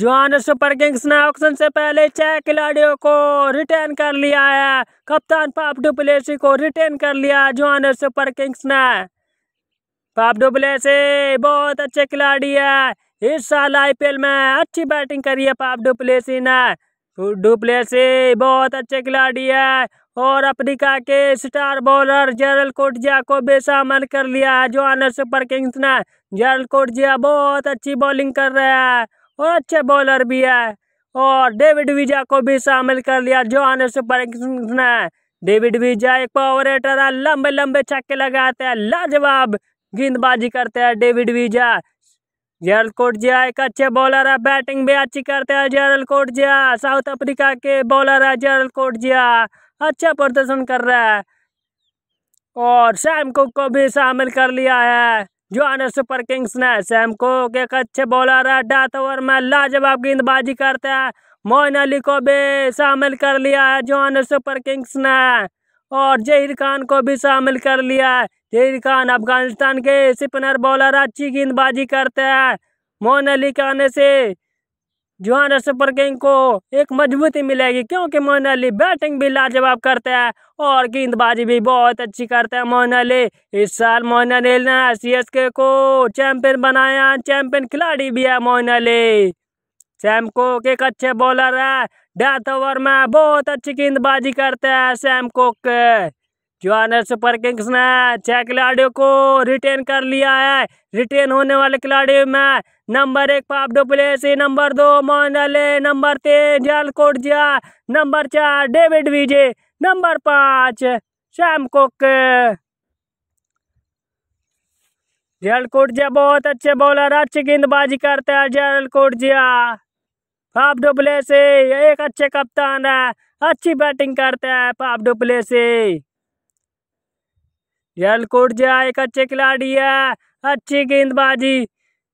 Johannes Super Kings ने auction से पहले छह खिलाड़ियों को रिटेन कर लिया है कप्तान पाप डुप्लेसी को रिटेन कर लिया जोहानस सुपर किंग्स ने पाप डुप्लेसी बहुत अच्छे खिलाड़ी है इस साल आईपीएल में अच्छी बैटिंग करी है पाप डुप्लेसी ने डुप्लेसी बहुत अच्छे खिलाड़ी है और अफ्रीका के स्टार बॉलर जेरल कोटजिया को बेसामल कर लिया है जोहानस सुपर किंग्स ने जेरल कोटजिया बहुत अच्छी बॉलिंग कर रहे है और अच्छे बॉलर भी है और डेविड विजा को भी शामिल कर लिया जो आने से ने डेविड विजा एक पावर एटर है लंबे लंबे छक्के लगाते हैं लाजवाब गेंदबाजी करते हैं डेविड विजा जेरल जिया एक अच्छे बॉलर है बैटिंग भी अच्छी करते हैं जेरल कोटजिया साउथ अफ्रीका के बॉलर है जेरल कोटजिया अच्छा प्रदर्शन कर रहा है और सैम कुक को भी शामिल कर लिया है जोहान सुपर किंग्स ने सैम को एक अच्छे बॉलर है डेथ ओवर में लाजवाब गेंदबाजी करते हैं मोइन अली को भी शामिल कर लिया है जोहान सुपर किंग्स ने और जहीर खान को भी शामिल कर लिया है जहीर खान अफगानिस्तान के स्पिनर बॉलर अच्छी गेंदबाजी करते हैं मोइन अली के आने से जोहान सुपर किंग को एक मजबूती मिलेगी क्योंकि मोहन अली बैटिंग भी लाजवाब करता है और गेंदबाजी भी बहुत अच्छी करता है मोहन अली इस साल मोहन अली ने के को चैंपियन बनाया चैंपियन खिलाड़ी भी है मोहन अली सैम कोक एक अच्छे बॉलर है डेथ ओवर में बहुत अच्छी गेंदबाजी करते हैं सैम कोक जोनर सुपर किंग्स ने छह खिलाड़ियों को रिटेन कर लिया है रिटेन होने वाले खिलाड़ियों में नंबर एक पापडो प्लेसी नंबर दो मोहन नंबर तीन जल कोटजिया नंबर चार डेविड विजे नंबर पाँच शैम कुक जल कोटजिया बहुत अच्छे बॉलर अच्छी गेंदबाजी करते हैं जल कोटजिया पाप डुप्ले से एक अच्छे कप्तान है अच्छी बैटिंग करते हैं पाप डुप्ले से कोट जिया एक अच्छे खिलाड़ी है अच्छी गेंदबाजी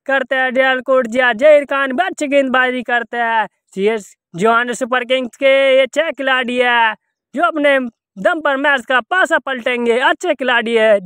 करते हैं कोट जिया जहीर खान भी अच्छी गेंदबाजी करते हैं C S Johan Super Kings के ये छह खिलाड़ी है जो अपने दम पर मैच का पासा पलटेंगे अच्छे खिलाड़ी है